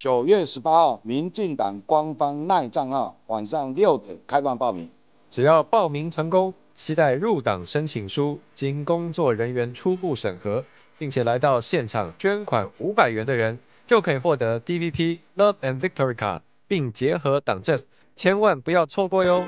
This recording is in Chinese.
九月十八号，民进党官方赖账号晚上六点开放报名，只要报名成功，期待入党申请书经工作人员初步审核，并且来到现场捐款五百元的人，就可以获得 D V P Love and Victory Card，并结合党证，千万不要错过哟。